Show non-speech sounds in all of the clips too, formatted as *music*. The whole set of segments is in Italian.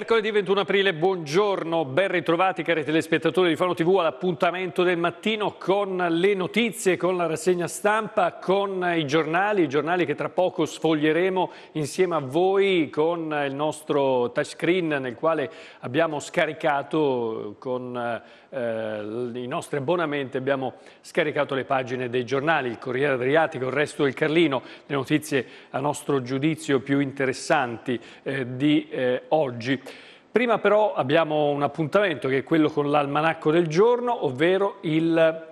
Mercoledì 21 aprile, buongiorno, ben ritrovati cari telespettatori di Fono TV all'appuntamento del mattino con le notizie, con la rassegna stampa, con i giornali, i giornali che tra poco sfoglieremo insieme a voi con il nostro touchscreen nel quale abbiamo scaricato eh, con eh, eh, i nostri abbonamenti abbiamo scaricato le pagine dei giornali, il Corriere Adriatico, il Resto del Carlino, le notizie a nostro giudizio più interessanti eh, di eh, oggi. Prima però abbiamo un appuntamento che è quello con l'almanacco del giorno, ovvero il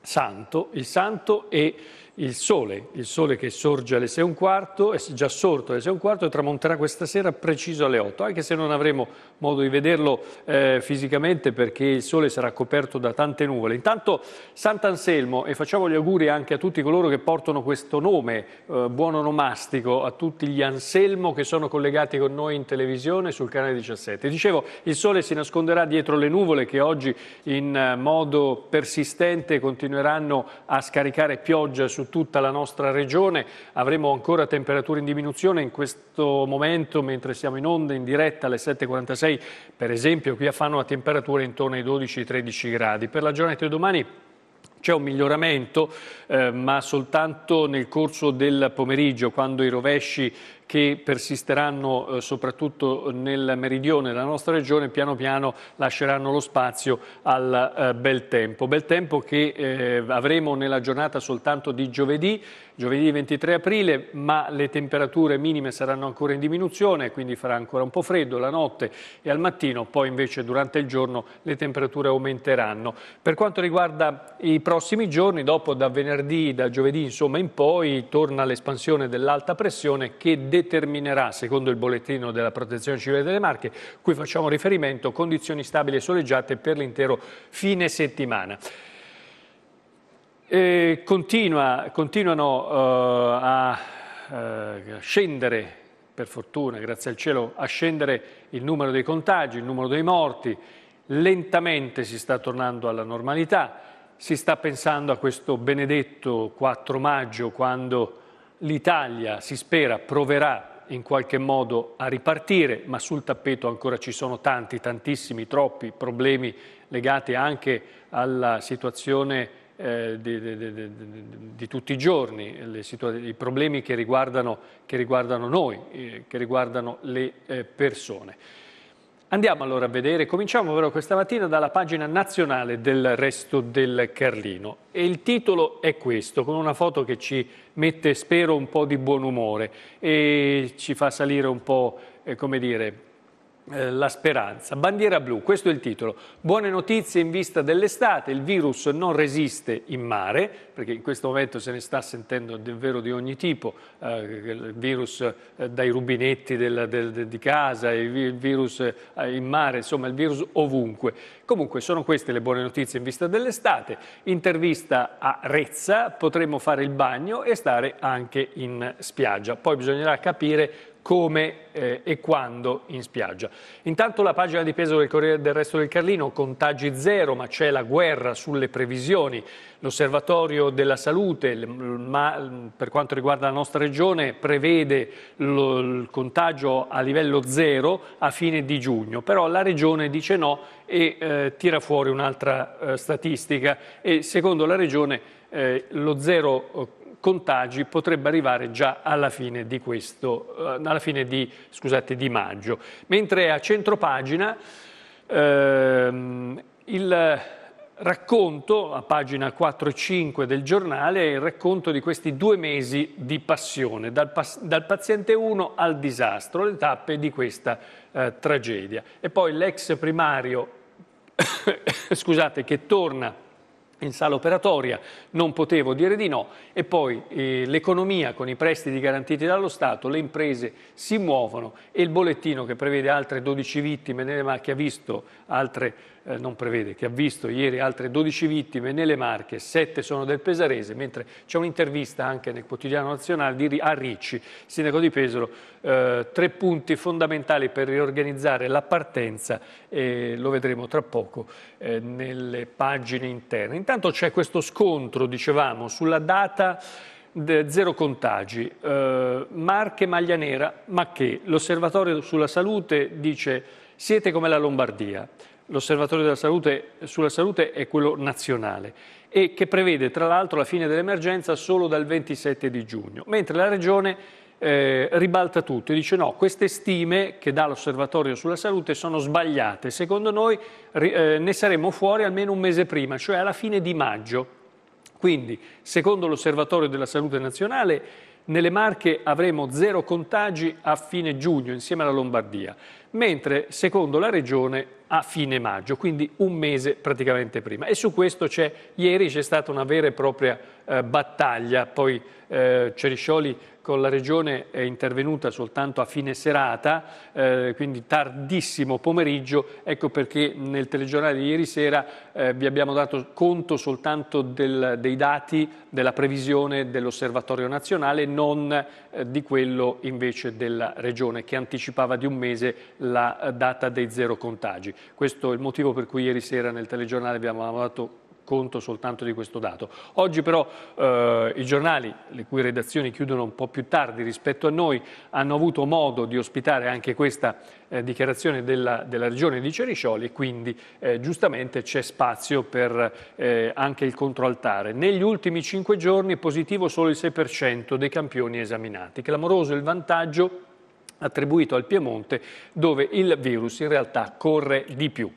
santo, il santo e il sole, il sole che sorge alle 6 e un quarto, è già sorto alle 6 e un quarto e tramonterà questa sera preciso alle 8, anche se non avremo modo di vederlo eh, fisicamente perché il sole sarà coperto da tante nuvole. Intanto Sant'Anselmo e facciamo gli auguri anche a tutti coloro che portano questo nome eh, buon onomastico, a tutti gli Anselmo che sono collegati con noi in televisione sul canale 17. Dicevo, il sole si nasconderà dietro le nuvole che oggi in eh, modo persistente continueranno a scaricare pioggia su tutta la nostra regione. Avremo ancora temperature in diminuzione in questo momento mentre siamo in onda in diretta alle 7.46 26, per esempio qui a Fano la temperatura intorno ai 12-13 gradi. Per la giornata di domani c'è un miglioramento, eh, ma soltanto nel corso del pomeriggio, quando i rovesci che persisteranno eh, soprattutto nel meridione della nostra regione, piano piano lasceranno lo spazio al eh, bel tempo. Bel tempo che eh, avremo nella giornata soltanto di giovedì, giovedì 23 aprile, ma le temperature minime saranno ancora in diminuzione, quindi farà ancora un po' freddo la notte e al mattino, poi invece durante il giorno le temperature aumenteranno. Per quanto riguarda i prossimi giorni, dopo da venerdì, da giovedì insomma in poi, torna l'espansione dell'alta pressione che determinerà, secondo il bollettino della Protezione Civile delle Marche, cui facciamo riferimento, condizioni stabili e soleggiate per l'intero fine settimana. Continua, continuano uh, a uh, scendere, per fortuna, grazie al cielo, a scendere il numero dei contagi, il numero dei morti, lentamente si sta tornando alla normalità, si sta pensando a questo benedetto 4 maggio quando L'Italia si spera proverà in qualche modo a ripartire, ma sul tappeto ancora ci sono tanti, tantissimi, troppi problemi legati anche alla situazione eh, di, di, di, di, tutti i giorni, le, i problemi che riguardano, che riguardano noi, eh, che riguardano le eh, persone. Andiamo allora a vedere, cominciamo però questa mattina dalla pagina nazionale del resto del Carlino e il titolo è questo, con una foto che ci mette, spero, un po' di buon umore e ci fa salire un po', eh, come dire, eh, la speranza. Bandiera blu, questo è il titolo. Buone notizie in vista dell'estate, il virus non resiste in mare, perché in questo momento se ne sta sentendo davvero di ogni tipo, eh, il virus eh, dai rubinetti del, del, del, di casa, il, virus eh, in mare, insomma il virus ovunque. Comunque sono queste le buone notizie in vista dell'estate. Intervista a Rezza, potremo fare il bagno e stare anche in spiaggia. Poi bisognerà capire come eh, e quando in spiaggia. Intanto la pagina di peso del Corriere del Resto del Carlino, contagi zero, ma c'è la guerra sulle previsioni. L'Osservatorio della Salute, ma, per quanto riguarda la nostra regione, prevede lo, il contagio a livello zero a fine di giugno, però la regione dice no e eh, tira fuori un'altra eh, statistica e secondo la regione eh, lo zero eh, contagi potrebbe arrivare già alla fine di, questo, eh, alla fine di, scusate, di maggio. Mentre a centropagina ehm, il racconto, a pagina 4 e 5 del giornale, è il racconto di questi due mesi di passione, dal, dal paziente 1 al disastro, le tappe di questa eh, tragedia. E poi l'ex primario, *coughs* scusate, che torna in sala operatoria, non potevo dire di no e poi eh, l'economia con i prestiti garantiti dallo Stato, le imprese si muovono e il bollettino che prevede altre 12 vittime nelle macchie ha visto altre 12 eh, non prevede, che ha visto ieri altre 12 vittime nelle Marche, 7 sono del Pesarese, mentre c'è un'intervista anche nel quotidiano nazionale di, a Ricci, sindaco di Pesaro, eh, tre punti fondamentali per riorganizzare la partenza e lo vedremo tra poco eh, nelle pagine interne. Intanto c'è questo scontro, dicevamo, sulla data zero contagi, eh, Marche maglia nera, ma che l'osservatorio sulla salute dice siete come la Lombardia, l'Osservatorio della Salute sulla salute è quello nazionale e che prevede tra l'altro la fine dell'emergenza solo dal 27 di giugno, mentre la Regione eh, ribalta tutto e dice no, queste stime che dà l'Osservatorio sulla Salute sono sbagliate, secondo noi eh, ne saremo fuori almeno un mese prima, cioè alla fine di maggio. Quindi, secondo l'Osservatorio della Salute Nazionale, nelle Marche avremo zero contagi a fine giugno insieme alla Lombardia, mentre secondo la Regione a fine maggio, quindi un mese praticamente prima. E su questo c'è, ieri c'è stata una vera e propria eh, battaglia, poi eh, Ceriscioli Ecco, la Regione è intervenuta soltanto a fine serata, eh, quindi tardissimo pomeriggio, ecco perché nel telegiornale di ieri sera eh, vi abbiamo dato conto soltanto del, dei dati della previsione dell'Osservatorio nazionale, non eh, di quello invece della Regione che anticipava di un mese la eh, data dei zero contagi. Questo è il motivo per cui ieri sera nel telegiornale abbiamo dato conto soltanto di questo dato. Oggi però eh, i giornali, le cui redazioni chiudono un po' più tardi rispetto a noi, hanno avuto modo di ospitare anche questa eh, dichiarazione della, della, regione di Ceriscioli e quindi eh, giustamente c'è spazio per eh, anche il controaltare. Negli ultimi cinque giorni positivo solo il 6% dei campioni esaminati. Clamoroso il vantaggio attribuito al Piemonte dove il virus in realtà corre di più.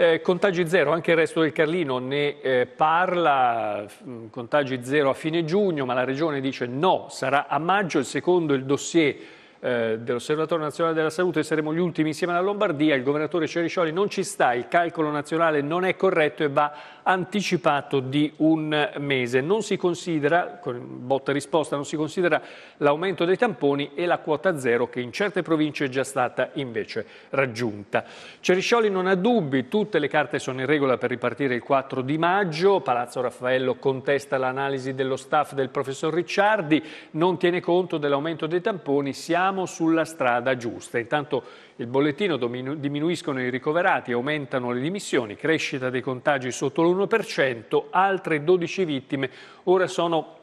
Eh, contagi zero, anche il resto del Carlino ne eh, parla, mm, contagi zero a fine giugno, ma la Regione dice no, sarà a maggio, il secondo il dossier eh, dell'Osservatorio Nazionale della Salute saremo gli ultimi insieme alla Lombardia, il governatore Ceriscioli non ci sta, il calcolo nazionale non è corretto e va anticipato di un mese. Non si considera, con botta risposta, non si considera l'aumento dei tamponi e la quota zero che in certe province è già stata invece raggiunta. Ceriscioli non ha dubbi, tutte le carte sono in regola per ripartire il 4 di maggio, Palazzo Raffaello contesta l'analisi dello staff del professor Ricciardi, non tiene conto dell'aumento dei tamponi, siamo sulla strada giusta. Intanto il bollettino dominu- diminuiscono i ricoverati, aumentano le dimissioni, crescita dei contagi sotto l'1%, altre 12 vittime, ora sono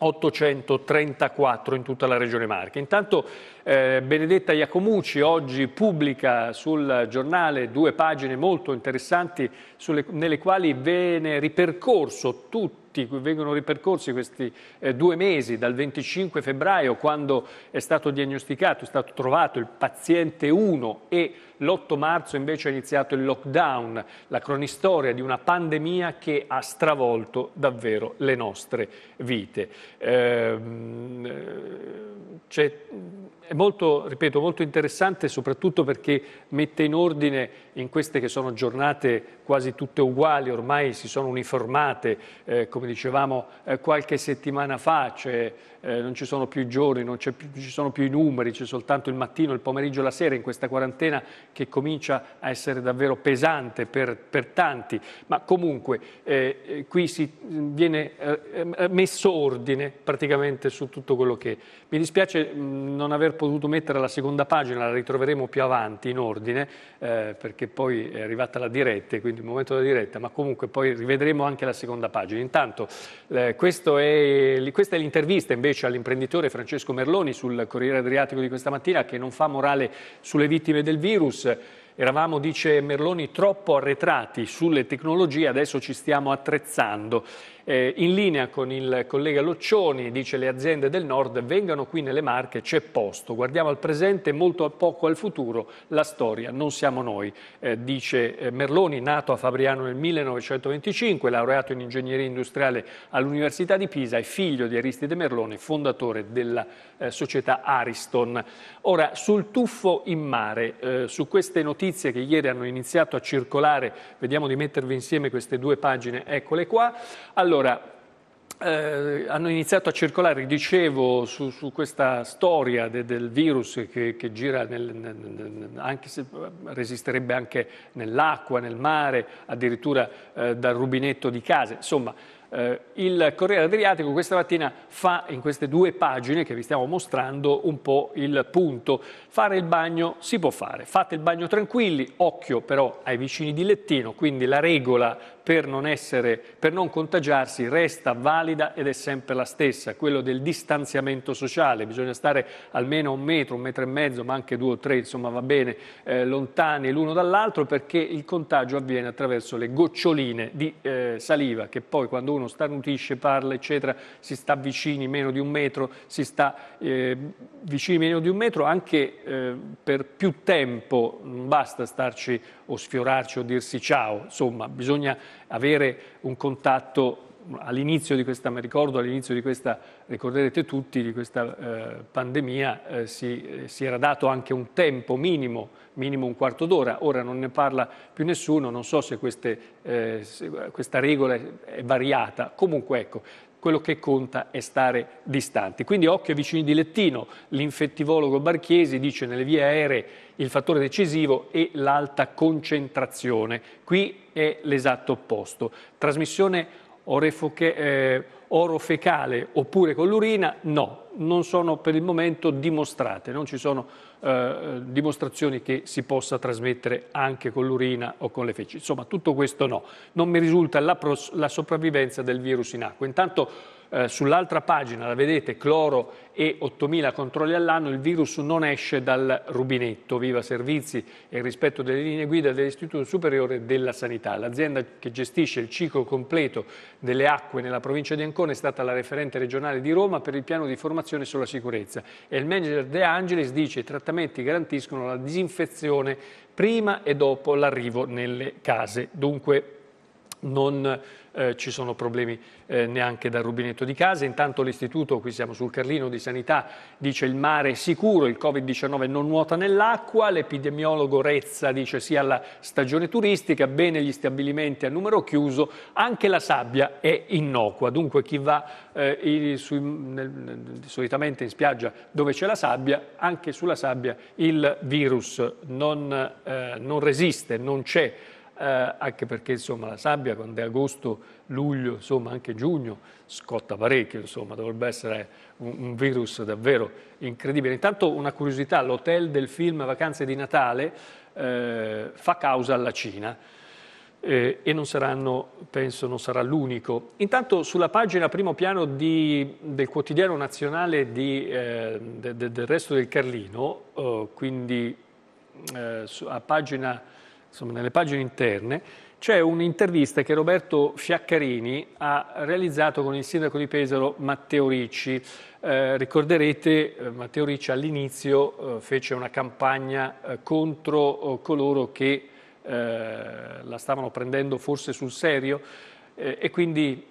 834 in tutta la regione Marche. Intanto eh, Benedetta Iacomucci oggi pubblica sul giornale due pagine molto interessanti sulle, nelle quali viene ripercorso tutto tutti, vengono ripercorsi questi eh, due mesi dal 25 febbraio quando è stato diagnosticato, è stato trovato il paziente 1 e l'8 marzo invece è iniziato il lockdown, la cronistoria di una pandemia che ha stravolto davvero le nostre vite. Ehm, eh, è molto, ripeto, molto interessante soprattutto perché mette in ordine in queste che sono giornate quasi tutte uguali, ormai si sono uniformate, eh, come dicevamo eh, qualche settimana fa, cioè, eh, non ci sono più i giorni, non più, ci sono più i numeri, c'è soltanto il mattino, il pomeriggio, la sera in questa quarantena che comincia a essere davvero pesante per, per tanti, ma comunque eh, eh qui si, viene eh, ehm, eh, messo ordine praticamente su tutto quello che... Mi dispiace non aver potuto mettere la seconda pagina, la ritroveremo più avanti in ordine, eh, perché poi è arrivata la diretta, quindi il momento della diretta, ma comunque poi rivedremo anche la seconda pagina. Intanto eh, è, questa è l'intervista invece all'imprenditore Francesco Merloni sul Corriere Adriatico di questa mattina che non fa morale sulle vittime del virus, eravamo, dice Merloni, troppo arretrati sulle tecnologie, adesso ci stiamo attrezzando eh, in linea con il collega Loccioni, dice le aziende del nord vengano qui nelle Marche, c'è posto. Guardiamo al presente, molto poco al futuro, la storia non siamo noi, eh, dice eh, Merloni, nato a Fabriano nel 1925, laureato in ingegneria industriale all'Università di Pisa e figlio di Aristide Merloni, fondatore della eh, società Ariston. Ora, sul tuffo in mare, eh, su queste notizie che ieri hanno iniziato a circolare, vediamo di mettervi insieme queste due pagine, eccole qua. Allora, allora, eh, hanno iniziato a circolare, dicevo, su, su questa storia de, del virus che, che gira, nel, nel, nel, anche se resisterebbe anche nell'acqua, nel mare, addirittura eh, dal rubinetto di casa. Insomma, eh, il Corriere Adriatico questa mattina fa in queste due pagine che vi stiamo mostrando un po' il punto. Fare il bagno si può fare, fate il bagno tranquilli, occhio però ai vicini di lettino, quindi la regola per non, essere, per non contagiarsi resta valida ed è sempre la stessa, quello del distanziamento sociale, bisogna stare almeno un metro, un metro e mezzo, ma anche due o tre, insomma va bene, eh, lontani l'uno dall'altro perché il contagio avviene attraverso le goccioline di eh, saliva che poi quando uno starnutisce, parla, eccetera, si sta vicini meno di un metro, si sta eh, vicini meno di un metro anche eh, per più tempo, non basta starci o sfiorarci o dirsi ciao, insomma bisogna avere un contatto all'inizio di questa, mi ricordo all'inizio di questa, ricorderete tutti, di questa eh, pandemia eh, si, eh, si, era dato anche un tempo minimo, minimo un quarto d'ora, ora non ne parla più nessuno, non so se, queste, eh, se questa regola è variata, comunque ecco, quello che conta è stare distanti. Quindi occhio ai vicini di lettino, l'infettivologo Barchiesi dice nelle vie aeree il fattore decisivo è l'alta concentrazione, qui è l'esatto opposto. Trasmissione orefoche, eh, orofecale oppure con l'urina? No, non sono per il momento dimostrate, non ci sono eh, dimostrazioni che si possa trasmettere anche con l'urina o con le feci. Insomma, tutto questo no. Non mi risulta la, la sopravvivenza del virus in acqua. Intanto eh, sull'altra pagina, la vedete, cloro e 8.000 controlli all'anno, il virus non esce dal rubinetto, viva servizi e rispetto delle linee guida dell'Istituto Superiore della Sanità. L'azienda che gestisce il ciclo completo delle acque nella provincia di Ancona è stata la referente regionale di Roma per il piano di formazione sulla sicurezza e il manager De Angelis dice che i trattamenti garantiscono la disinfezione prima e dopo l'arrivo nelle case. Dunque non eh, ci sono problemi eh, neanche dal rubinetto di casa. Intanto l'istituto, qui siamo sul Carlino di Sanità, dice il mare è sicuro, il Covid-19 non nuota nell'acqua, l'epidemiologo Rezza dice sì la stagione turistica, bene gli stabilimenti a numero chiuso, anche la sabbia è innocua. Dunque chi va eh, sui, nel, solitamente in spiaggia dove c'è la sabbia, anche sulla sabbia il virus non, eh, non resiste, non c'è eh, anche perché insomma, la sabbia quando è agosto, luglio, insomma, anche giugno, scotta parecchio, insomma, dovrebbe essere un, un virus davvero incredibile. Intanto una curiosità, l'hotel del film Vacanze di Natale eh, fa causa alla Cina. Eh, e non saranno, penso, non sarà l'unico. Intanto sulla pagina primo piano di, del quotidiano nazionale di, eh, de, de, del resto del Carlino, oh, eh, quindi a pagina insomma, nelle pagine interne, c'è un'intervista che Roberto Fiaccarini ha realizzato con il sindaco di Pesaro Matteo Ricci. Eh, ricorderete eh, Matteo Ricci all'inizio eh, fece una campagna eh, contro eh, coloro che eh, la stavano prendendo forse sul serio e quindi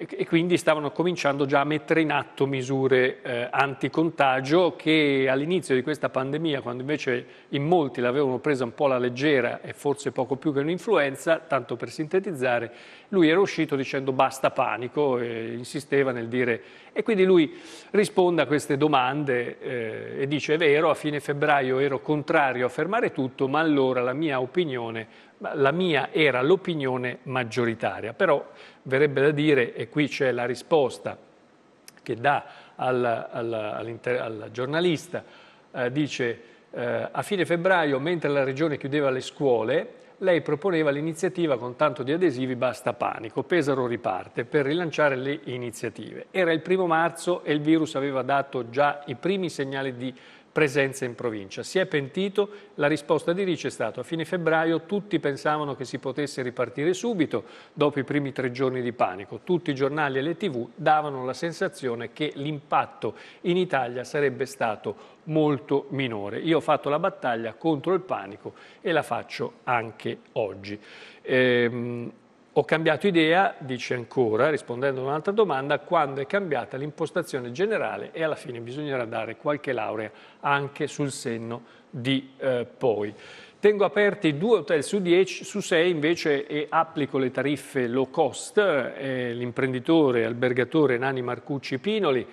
e quindi stavano cominciando già a mettere in atto misure eh, anticontagio che all'inizio di questa pandemia, quando invece in molti l'avevano presa un po' alla leggera e forse poco più che un'influenza, tanto per sintetizzare, lui era uscito dicendo basta panico, e insisteva nel dire... E quindi lui risponde a queste domande eh, e dice è vero, a fine febbraio ero contrario a fermare tutto, ma allora la mia opinione la mia era l'opinione maggioritaria, però verrebbe da dire, e qui c'è la risposta che dà al, al, al giornalista, eh, dice eh, a fine febbraio, mentre la regione chiudeva le scuole, lei proponeva l'iniziativa con tanto di adesivi basta panico, Pesaro riparte per rilanciare le iniziative. Era il primo marzo e il virus aveva dato già i primi segnali di presenza in provincia. Si è pentito, la risposta di Ricci è stata a fine febbraio tutti pensavano che si potesse ripartire subito dopo i primi tre giorni di panico. Tutti i giornali e le tv davano la sensazione che l'impatto in Italia sarebbe stato molto minore. Io ho fatto la battaglia contro il panico e la faccio anche oggi. Ehm, ho cambiato idea, dice ancora, rispondendo a un'altra domanda, quando è cambiata l'impostazione generale e alla fine bisognerà dare qualche laurea anche sul senno di eh, poi. Tengo aperti due hotel su 10, su 6 invece e applico le tariffe low cost. Eh, l'imprenditore, albergatore Nani Marcucci Pinoli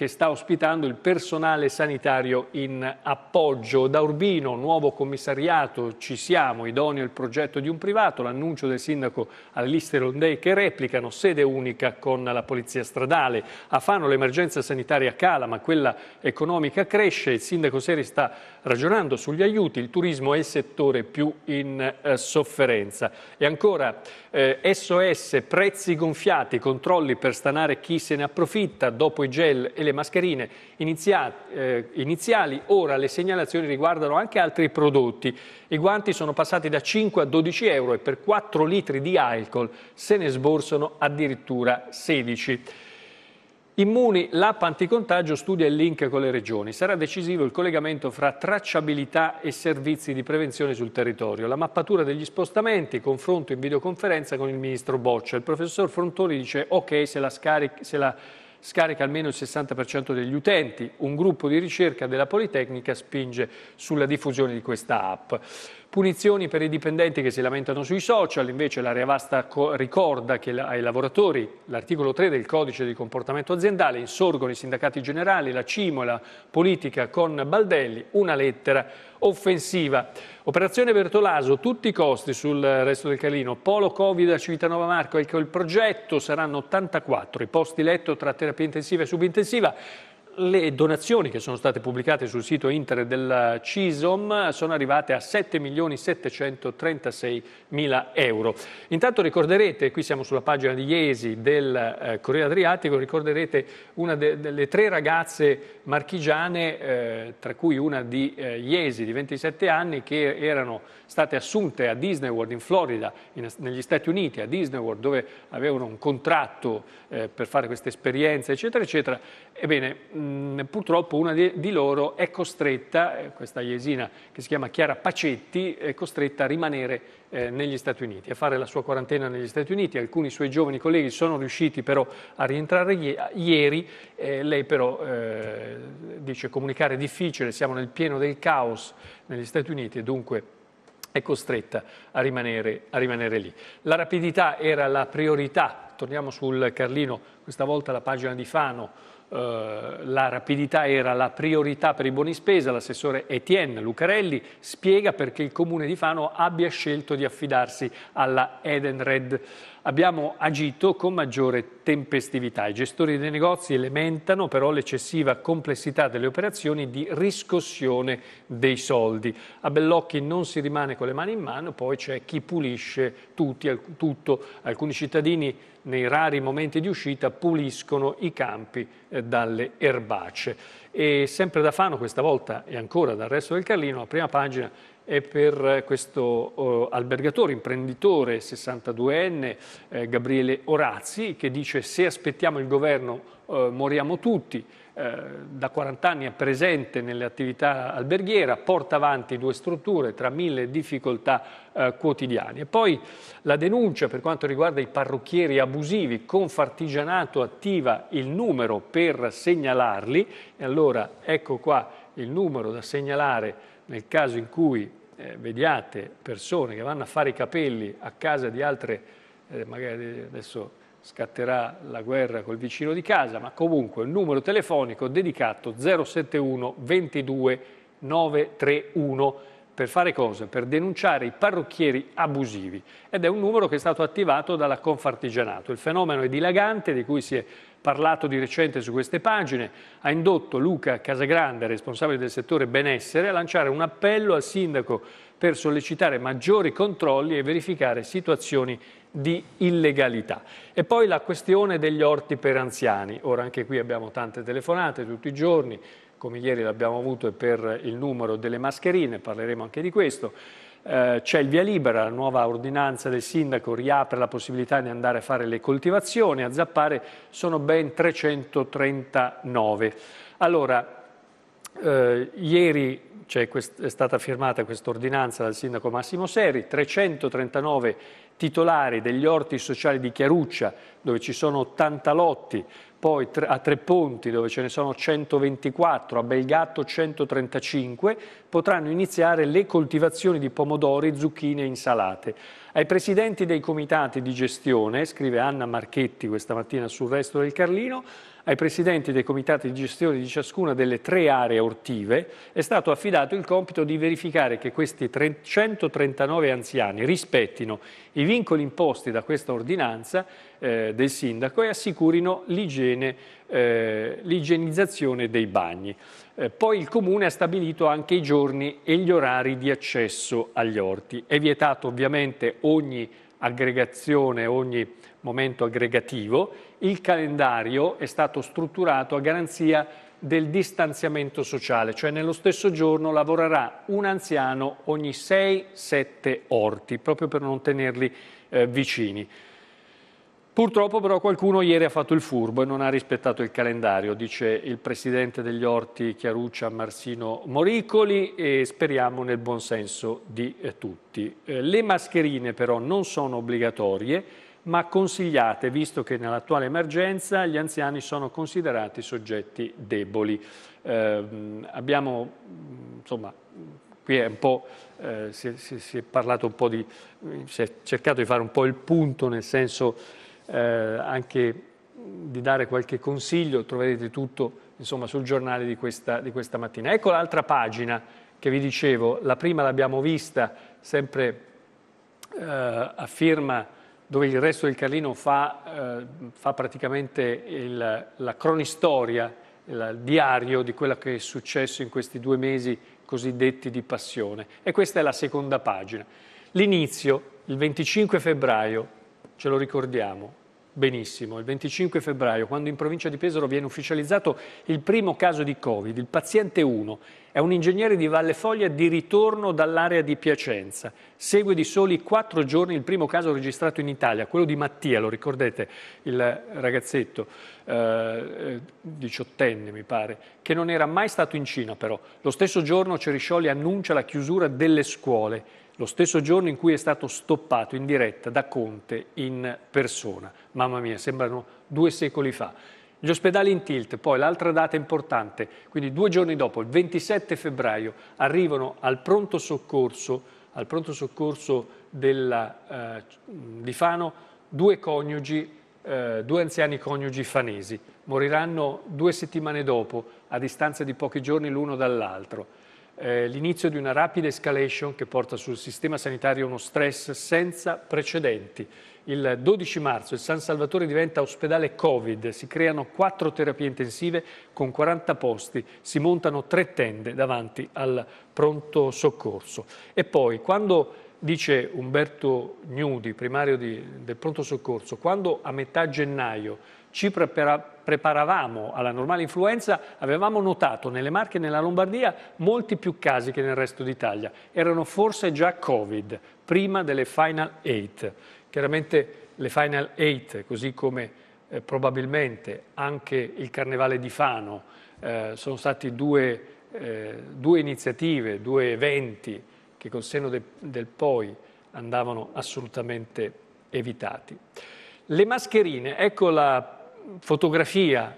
che sta ospitando il personale sanitario in appoggio. Da Urbino, nuovo commissariato, ci siamo, idoneo il progetto di un privato, l'annuncio del sindaco alle liste rondei che replicano, sede unica con la polizia stradale. A Fano l'emergenza sanitaria cala, ma quella economica cresce, il sindaco Seri sta ragionando sugli aiuti, il turismo è il settore più in eh, sofferenza. E ancora eh, SOS, prezzi gonfiati, controlli per stanare chi se ne approfitta dopo i gel e le mascherine iniziati, eh, iniziali, ora le segnalazioni riguardano anche altri prodotti. I guanti sono passati da 5 a 12 euro e per 4 litri di alcol se ne sborsano addirittura 16. Immuni, l'app anticontagio studia il link con le regioni. Sarà decisivo il collegamento fra tracciabilità e servizi di prevenzione sul territorio, la mappatura degli spostamenti, confronto in videoconferenza con il ministro Boccia. Il professor Frontoni dice ok se la, scarica, se la scarica almeno il 60% degli utenti. Un gruppo di ricerca della Politecnica spinge sulla diffusione di questa app. Punizioni per i dipendenti che si lamentano sui social, invece l'area vasta ricorda che ai lavoratori l'articolo 3 del codice di comportamento aziendale insorgono i sindacati generali, la CIMO, la politica con Baldelli, una lettera offensiva. Operazione Bertolaso, tutti i costi sul resto del Calino. Polo Covid a Civitanova Marco, ecco il progetto, saranno 84 i posti letto tra terapia intensiva e subintensiva le donazioni che sono state pubblicate sul sito internet del CISOM sono arrivate a 7.736.000 euro. Intanto ricorderete, qui siamo sulla pagina di Iesi del eh, Corriere Adriatico, ricorderete una delle tre ragazze marchigiane, eh, tra cui una di eh, Iesi di 27 anni, che erano state assunte a Disney World in Florida, in, negli Stati Uniti, a Disney World, dove avevano un contratto eh, per fare questa esperienza, eccetera, eccetera. Ebbene, mh, mm, purtroppo una di, di, loro è costretta, eh, questa iesina che si chiama Chiara Pacetti, è costretta a rimanere eh, negli Stati Uniti, a fare la sua quarantena negli Stati Uniti. Alcuni suoi giovani colleghi sono riusciti però a rientrare ieri, eh, lei però eh, dice comunicare è difficile, siamo nel pieno del caos negli Stati Uniti e dunque è costretta a rimanere, a rimanere lì. La rapidità era la priorità, torniamo sul Carlino, questa volta la pagina di Fano, eh, la rapidità era la priorità per i buoni spesa, l'assessore Etienne Lucarelli spiega perché il comune di Fano abbia scelto di affidarsi alla Edenred abbiamo agito con maggiore tempestività. I gestori dei negozi elementano però l'eccessiva complessità delle operazioni di riscossione dei soldi. A Bellocchi non si rimane con le mani in mano, poi c'è chi pulisce tutti, tutto. Alcuni cittadini nei rari momenti di uscita puliscono i campi eh, dalle erbacce. E sempre da Fano, questa volta e ancora dal resto del Carlino, la prima pagina è per eh, questo oh, albergatore, imprenditore, 62enne, eh, Gabriele Orazzi, che dice se aspettiamo il governo eh, moriamo tutti, da 40 anni è presente nelle attività alberghiera, porta avanti due strutture tra mille difficoltà eh, quotidiane. E poi la denuncia per quanto riguarda i parrucchieri abusivi, Confartigianato attiva il numero per segnalarli e allora ecco qua il numero da segnalare nel caso in cui eh, vediate persone che vanno a fare i capelli a casa di altre, eh, magari adesso scatterà la guerra col vicino di casa, ma comunque un numero telefonico dedicato 071 22 931 per fare cosa? Per denunciare i parrucchieri abusivi ed è un numero che è stato attivato dalla Confartigianato. Il fenomeno è dilagante, di cui si è parlato di recente su queste pagine, ha indotto Luca Casagrande, responsabile del settore benessere, a lanciare un appello al sindaco per sollecitare maggiori controlli e verificare situazioni di illegalità. E poi la questione degli orti per anziani. Ora anche qui abbiamo tante telefonate tutti i giorni, come ieri l'abbiamo avuto per il numero delle mascherine, parleremo anche di questo. Eh, c'è il via libera, la nuova ordinanza del sindaco riapre la possibilità di andare a fare le coltivazioni, a zappare sono ben 339. Allora, eh, ieri cioè, è stata firmata questa ordinanza dal sindaco Massimo Seri, 339 titolari degli orti sociali di Chiaruccia, dove ci sono 80 lotti, poi a Tre Ponti dove ce ne sono 124, a Belgatto 135, potranno iniziare le coltivazioni di pomodori, zucchine e insalate. Ai presidenti dei comitati di gestione, scrive Anna Marchetti questa mattina sul resto del Carlino, ai presidenti dei comitati di gestione di ciascuna delle tre aree ortive è stato affidato il compito di verificare che questi 139 anziani rispettino i vincoli imposti da questa ordinanza eh, del sindaco e assicurino eh, l'igienizzazione eh, dei bagni. Eh, poi il Comune ha stabilito anche i giorni e gli orari di accesso agli orti. È vietato ovviamente ogni aggregazione, ogni momento aggregativo il calendario è stato strutturato a garanzia del distanziamento sociale, cioè nello stesso giorno lavorerà un anziano ogni 6-7 orti, proprio per non tenerli eh, vicini. Purtroppo però qualcuno ieri ha fatto il furbo e non ha rispettato il calendario, dice il presidente degli orti Chiaruccia Marsino Moricoli e speriamo nel buon senso di eh, tutti. Eh, le mascherine però non sono obbligatorie, ma consigliate, visto che nell'attuale emergenza gli anziani sono considerati soggetti deboli. Eh, abbiamo, insomma, qui è un po', eh, si, si, è parlato un po' di, si è cercato di fare un po' il punto, nel senso eh, anche di dare qualche consiglio, troverete tutto insomma, sul giornale di questa, di questa mattina. Ecco l'altra pagina che vi dicevo, la prima l'abbiamo vista sempre eh, a firma dove il resto del Carlino fa, eh, fa praticamente il, la cronistoria, il diario di quello che è successo in questi due mesi cosiddetti di passione. E questa è la seconda pagina. L'inizio, il 25 febbraio, ce lo ricordiamo, benissimo. Il 25 febbraio, quando in provincia di Pesaro viene ufficializzato il primo caso di Covid, il paziente 1 è un ingegnere di Valle Foglia di ritorno dall'area di Piacenza. Segue di soli quattro giorni il primo caso registrato in Italia, quello di Mattia, lo ricordate, il ragazzetto eh, diciottenne mi pare, che non era mai stato in Cina però. Lo stesso giorno Ceriscioli annuncia la chiusura delle scuole lo stesso giorno in cui è stato stoppato in diretta da Conte in persona. Mamma mia, sembrano due secoli fa. Gli ospedali in tilt, poi l'altra data importante, quindi due giorni dopo, il 27 febbraio, arrivano al pronto soccorso, al pronto soccorso della, eh, di Fano due coniugi, eh, due anziani coniugi fanesi. Moriranno due settimane dopo, a distanza di pochi giorni l'uno dall'altro eh, l'inizio di una rapida escalation che porta sul sistema sanitario uno stress senza precedenti. Il 12 marzo il San Salvatore diventa ospedale Covid, si creano quattro terapie intensive con 40 posti, si montano tre tende davanti al pronto soccorso. E poi, quando dice Umberto Gnudi, primario di, del pronto soccorso, quando a metà gennaio ci prepara, preparavamo alla normale influenza avevamo notato nelle Marche e nella Lombardia molti più casi che nel resto d'Italia. Erano forse già Covid, prima delle Final Eight. Chiaramente le Final Eight, così come eh, probabilmente anche il Carnevale di Fano, eh, sono stati due, eh, due, iniziative, due eventi che col seno de, del poi andavano assolutamente evitati. Le mascherine, ecco la fotografia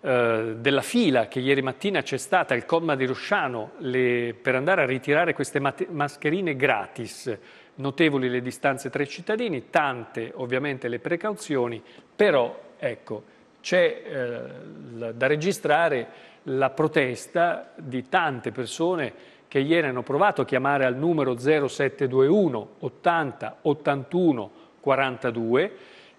eh, della fila che ieri mattina c'è stata il comma di Rusciano le, per andare a ritirare queste mascherine gratis. Notevoli le distanze tra i cittadini, tante ovviamente le precauzioni, però ecco, c'è eh, da registrare la protesta di tante persone che ieri hanno provato a chiamare al numero 0721 80 81 42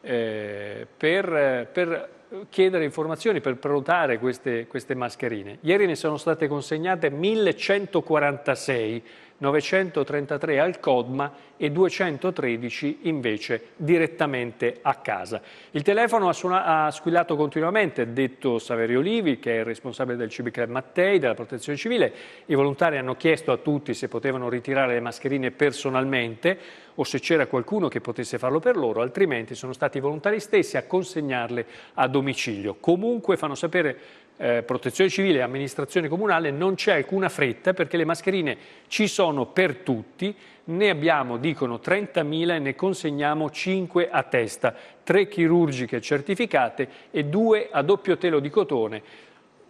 eh, per, per, chiedere informazioni, per prenotare queste, queste mascherine. Ieri ne sono state consegnate 1146 933 al CODMA e 213 invece direttamente a casa. Il telefono ha, ha squillato continuamente, ha detto Saverio Olivi, che è il responsabile del CB Club Mattei, della protezione civile. I volontari hanno chiesto a tutti se potevano ritirare le mascherine personalmente o se c'era qualcuno che potesse farlo per loro, altrimenti sono stati i volontari stessi a consegnarle a domicilio. Comunque fanno sapere eh, protezione civile e amministrazione comunale non c'è alcuna fretta perché le mascherine ci sono per tutti, ne abbiamo, dicono, 30.000 e ne consegniamo 5 a testa, 3 chirurgiche certificate e 2 a doppio telo di cotone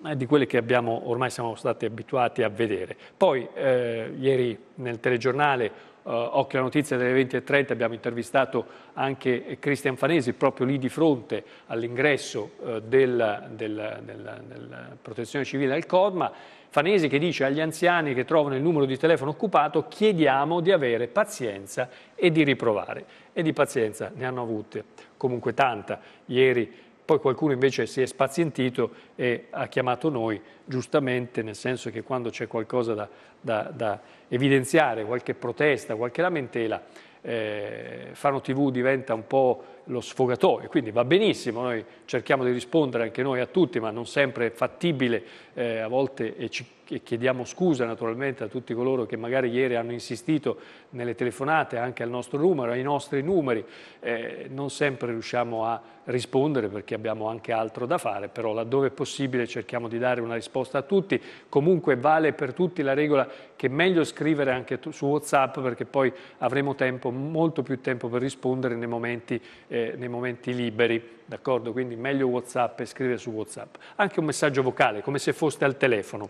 eh, di quelle che abbiamo, ormai siamo stati abituati a vedere. Poi eh, ieri nel telegiornale eh, occhio alla notizia delle 20.30 abbiamo intervistato anche Cristian Fanesi proprio lì di fronte all'ingresso della, eh, della, della, della protezione civile al Codma. Fanesi che dice agli anziani che trovano il numero di telefono occupato chiediamo di avere pazienza e di riprovare. E di pazienza ne hanno avute comunque tanta. Ieri poi qualcuno invece si è spazientito e ha chiamato noi, giustamente, nel senso che quando c'è qualcosa da, da, da, evidenziare, qualche protesta, qualche lamentela, eh, Fano TV diventa un po' lo sfogatore. Quindi va benissimo, noi cerchiamo di rispondere anche noi a tutti, ma non sempre è fattibile, eh, a volte e ci e chiediamo scusa naturalmente a tutti coloro che magari ieri hanno insistito nelle telefonate anche al nostro numero, ai nostri numeri, eh, non sempre riusciamo a rispondere perché abbiamo anche altro da fare, però laddove è possibile cerchiamo di dare una risposta a tutti, comunque vale per tutti la regola che è meglio scrivere anche su Whatsapp perché poi avremo tempo, molto più tempo per rispondere nei momenti eh, eh, nei momenti liberi, d'accordo? Quindi meglio Whatsapp e scrivere su Whatsapp. Anche un messaggio vocale, come se foste al telefono.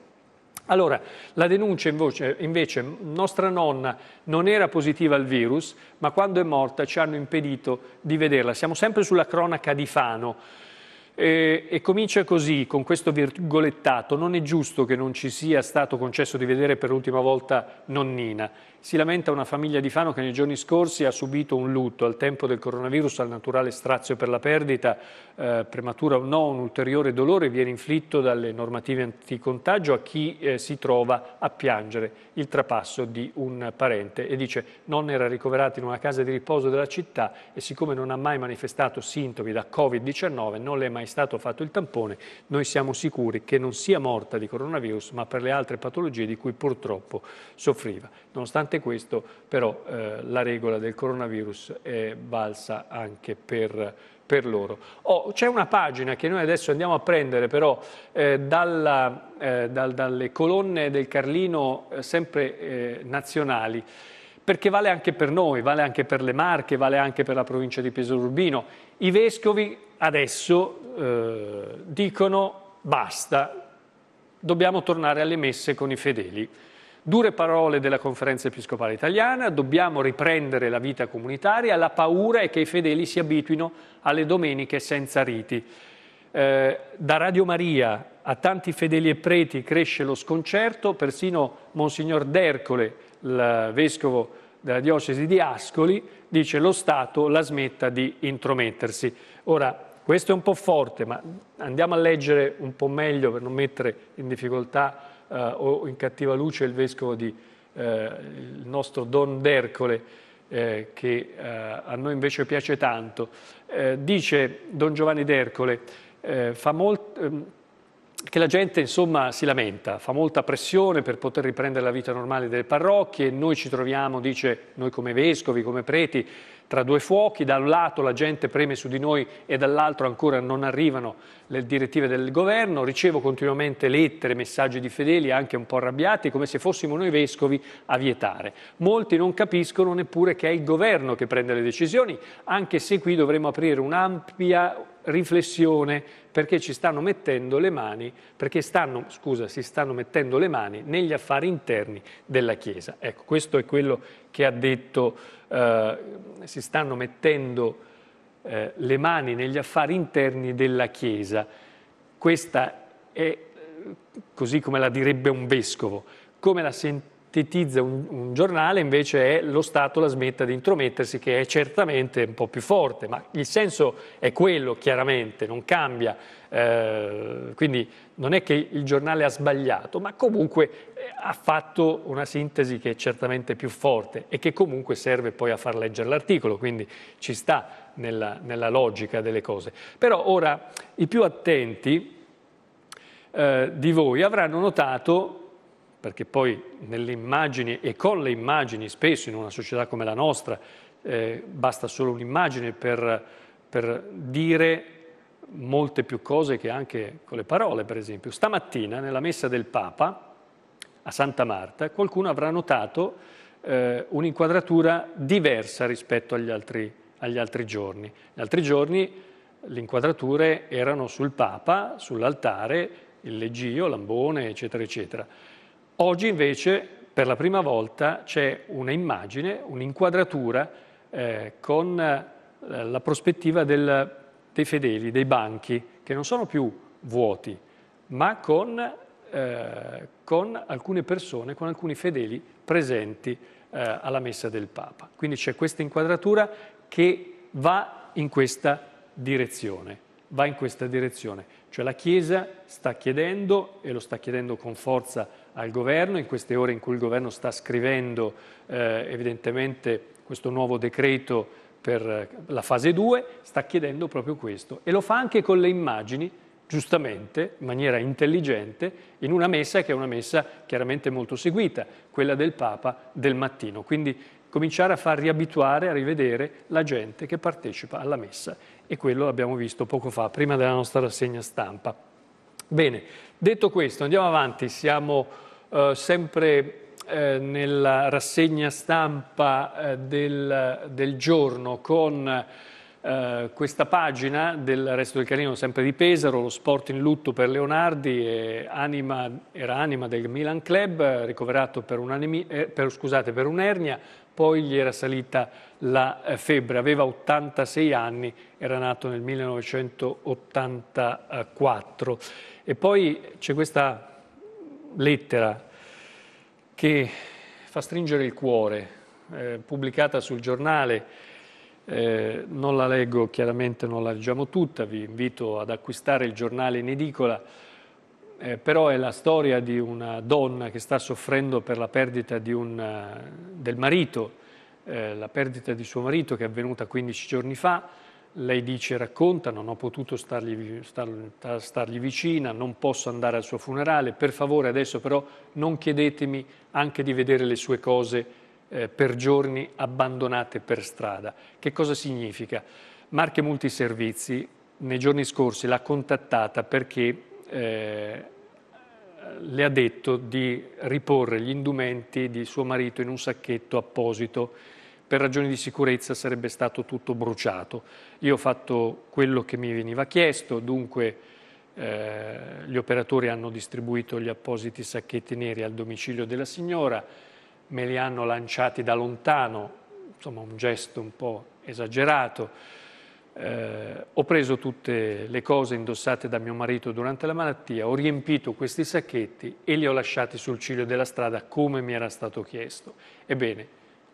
Allora, la denuncia invece, invece, nostra nonna non era positiva al virus, ma quando è morta ci hanno impedito di vederla. Siamo sempre sulla cronaca di Fano. E, e, comincia così, con questo virgolettato, non è giusto che non ci sia stato concesso di vedere per l'ultima volta nonnina. Si lamenta una famiglia di Fano che nei giorni scorsi ha subito un lutto al tempo del coronavirus al naturale strazio per la perdita, eh, prematura o no, un ulteriore dolore viene inflitto dalle normative anticontagio a chi eh, si trova a piangere il trapasso di un parente e dice non era ricoverato in una casa di riposo della città e siccome non ha mai manifestato sintomi da Covid-19 non le è mai stato fatto il tampone, noi siamo sicuri che non sia morta di coronavirus ma per le altre patologie di cui purtroppo soffriva. Nonostante parte questo, però eh, la regola del coronavirus è valsa anche per, per loro. Oh, c'è una pagina che noi adesso andiamo a prendere però eh, dalla, eh, dal, dalle colonne del Carlino eh, sempre eh, nazionali, perché vale anche per noi, vale anche per le Marche, vale anche per la provincia di Pesaro Urbino. I vescovi adesso dicono basta, dobbiamo tornare alle messe con i fedeli. Dure parole della Conferenza Episcopale Italiana, dobbiamo riprendere la vita comunitaria, la paura è che i fedeli si abituino alle domeniche senza riti. Eh, da Radio Maria a tanti fedeli e preti cresce lo sconcerto, persino Monsignor D'Ercole, il vescovo della diocesi di Ascoli, dice lo Stato la smetta di intromettersi. Ora, questo è un po' forte, ma andiamo a leggere un po' meglio per non mettere in difficoltà eh, o in cattiva luce il vescovo di eh, il nostro Don D'Ercole, eh, che eh, a noi invece piace tanto. Eh, dice Don Giovanni D'Ercole eh, ehm, che la gente insomma si lamenta, fa molta pressione per poter riprendere la vita normale delle parrocchie, noi ci troviamo, dice, noi come vescovi, come preti, tra due fuochi, da un lato la gente preme su di noi e dall'altro ancora non arrivano le direttive del governo, ricevo continuamente lettere, messaggi di fedeli anche un po' arrabbiati come se fossimo noi vescovi a vietare. Molti non capiscono neppure che è il governo che prende le decisioni, anche se qui dovremmo aprire un'ampia riflessione perché ci stanno mettendo le mani, perché stanno, scusa, si stanno mettendo le mani negli affari interni della Chiesa. Ecco, questo è quello che ha detto, eh, si stanno mettendo eh, le mani negli affari interni della Chiesa. Questa è, eh, così come la direbbe un vescovo, come la sentiamo sintetizza un, un, giornale invece è lo Stato la smetta di intromettersi, che è certamente un po' più forte, ma il senso è quello chiaramente, non cambia. Eh, quindi non è che il giornale ha sbagliato, ma comunque eh, ha fatto una sintesi che è certamente più forte e che comunque serve poi a far leggere l'articolo, quindi ci sta nella, nella logica delle cose. Però ora i più attenti eh, di voi avranno notato perché poi nelle immagini e con le immagini, spesso in una società come la nostra, eh, basta solo un'immagine per, per dire molte più cose che anche con le parole, per esempio. Stamattina, nella messa del Papa a Santa Marta, qualcuno avrà notato eh, un'inquadratura diversa rispetto agli altri, agli altri giorni. Gli altri giorni le inquadrature erano sul Papa, sull'altare, il leggio, l'ambone, eccetera, eccetera. Oggi invece per la prima volta c'è un'immagine, un'inquadratura eh, con eh, la prospettiva del, dei fedeli, dei banchi, che non sono più vuoti, ma con, eh, con alcune persone, con alcuni fedeli presenti eh, alla messa del Papa. Quindi c'è questa inquadratura che va in questa direzione, va in questa direzione. Cioè la Chiesa sta chiedendo, e lo sta chiedendo con forza al governo, in queste ore in cui il governo sta scrivendo eh, evidentemente questo nuovo decreto per eh, la fase 2, sta chiedendo proprio questo. E lo fa anche con le immagini, giustamente, in maniera intelligente, in una messa che è una messa chiaramente molto seguita, quella del Papa del mattino. Quindi cominciare a far riabituare, a rivedere la gente che partecipa alla messa e quello l'abbiamo visto poco fa, prima della nostra rassegna stampa. Bene, detto questo, andiamo avanti, siamo eh, sempre eh, nella rassegna stampa eh, del, del, giorno con eh, questa pagina del Resto del Carino, sempre di Pesaro, lo sport in lutto per Leonardi, anima, era anima del Milan Club, ricoverato per, eh, un'ernia, poi gli era salita la eh, febbre. Aveva 86 anni, era nato nel 1984. E poi c'è questa lettera che fa stringere il cuore, eh, pubblicata sul giornale. Eh, non la leggo, chiaramente non la leggiamo tutta, vi invito ad acquistare il giornale in edicola. Eh, però è la storia di una donna che sta soffrendo per la perdita un, eh, del marito eh, la perdita di suo marito che è avvenuta 15 giorni fa, lei dice, racconta, non ho potuto stargli, star, stargli, vicina, non posso andare al suo funerale, per favore adesso però non chiedetemi anche di vedere le sue cose eh, per giorni abbandonate per strada. Che cosa significa? Marche Multiservizi nei giorni scorsi l'ha contattata perché eh, le ha detto di riporre gli indumenti di suo marito in un sacchetto apposito. Per ragioni di sicurezza sarebbe stato tutto bruciato. Io ho fatto quello che mi veniva chiesto, dunque eh, gli operatori hanno distribuito gli appositi sacchetti neri al domicilio della signora, me li hanno lanciati da lontano, insomma un gesto un po' esagerato eh, ho preso tutte le cose indossate da mio marito durante la malattia, ho riempito questi sacchetti e li ho lasciati sul ciglio della strada come mi era stato chiesto. Ebbene,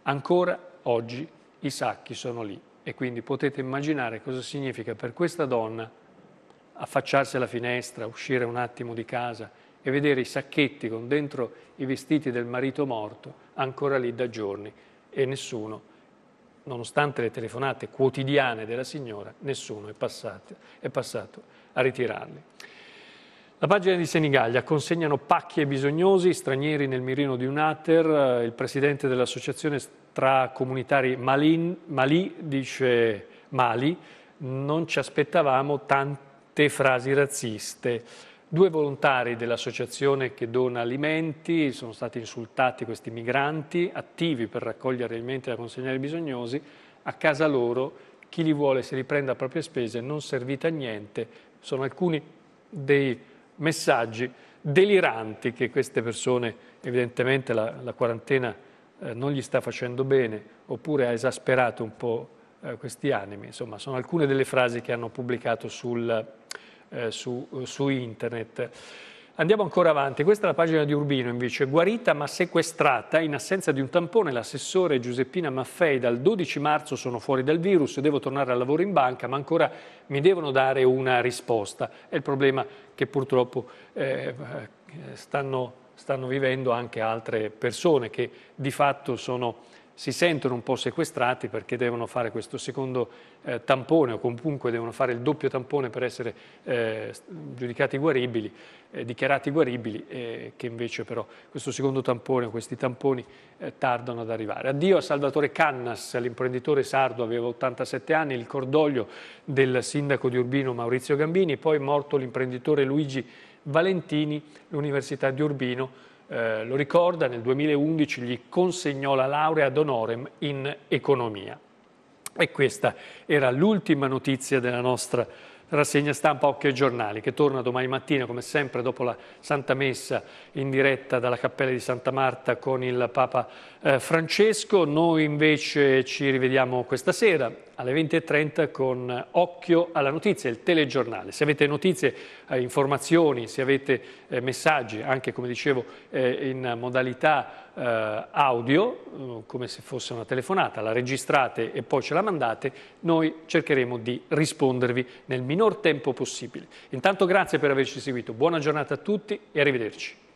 ancora oggi i sacchi sono lì e quindi potete immaginare cosa significa per questa donna affacciarsi alla finestra, uscire un attimo di casa e vedere i sacchetti con dentro i vestiti del marito morto ancora lì da giorni e nessuno nonostante le telefonate quotidiane della signora, nessuno è passato, è passato a ritirarli. La pagina di Senigallia consegnano pacchi ai bisognosi, stranieri nel mirino di un ATER, eh, il presidente dell'associazione stracomunitari Malin, Mali dice Mali, non ci aspettavamo tante frasi razziste. Due volontari dell'associazione che dona alimenti sono stati insultati questi migranti attivi per raccogliere alimenti da consegnare ai bisognosi. A casa loro chi li vuole si riprende a proprie spese, non servite a niente. Sono alcuni dei messaggi deliranti che queste persone, evidentemente la, la quarantena eh, non gli sta facendo bene oppure ha esasperato un po' eh, questi animi. Insomma, sono alcune delle frasi che hanno pubblicato sul eh, su, su internet. Andiamo ancora avanti, questa è la pagina di Urbino invece, guarita ma sequestrata in assenza di un tampone, l'assessore Giuseppina Maffei dal 12 marzo sono fuori dal virus, devo tornare al lavoro in banca ma ancora mi devono dare una risposta, è il problema che purtroppo eh, eh stanno, stanno, vivendo anche altre persone che di fatto sono si sentono un po' sequestrati perché devono fare questo secondo eh, tampone o comunque devono fare il doppio tampone per essere eh, giudicati guaribili, eh, dichiarati guaribili, eh, che invece però questo secondo tampone o questi tamponi eh, tardano ad arrivare. Addio a Salvatore Cannas, l'imprenditore sardo, aveva 87 anni, il cordoglio del sindaco di Urbino Maurizio Gambini, poi morto l'imprenditore Luigi Valentini, l'Università di Urbino, eh, lo ricorda, nel 2011 gli consegnò la laurea ad honorem in economia. E questa era l'ultima notizia della nostra rassegna stampa Occhio ai Giornali, che torna domani mattina, come sempre, dopo la Santa Messa in diretta dalla Cappella di Santa Marta con il Papa eh, Francesco. Noi invece ci rivediamo questa sera alle 20.30 con Occhio alla Notizia, il telegiornale. Se avete notizie, eh, informazioni, se avete eh, messaggi, anche come dicevo eh, in modalità eh, audio, eh, come se fosse una telefonata, la registrate e poi ce la mandate, noi cercheremo di rispondervi nel minor tempo possibile. Intanto grazie per averci seguito, buona giornata a tutti e arrivederci.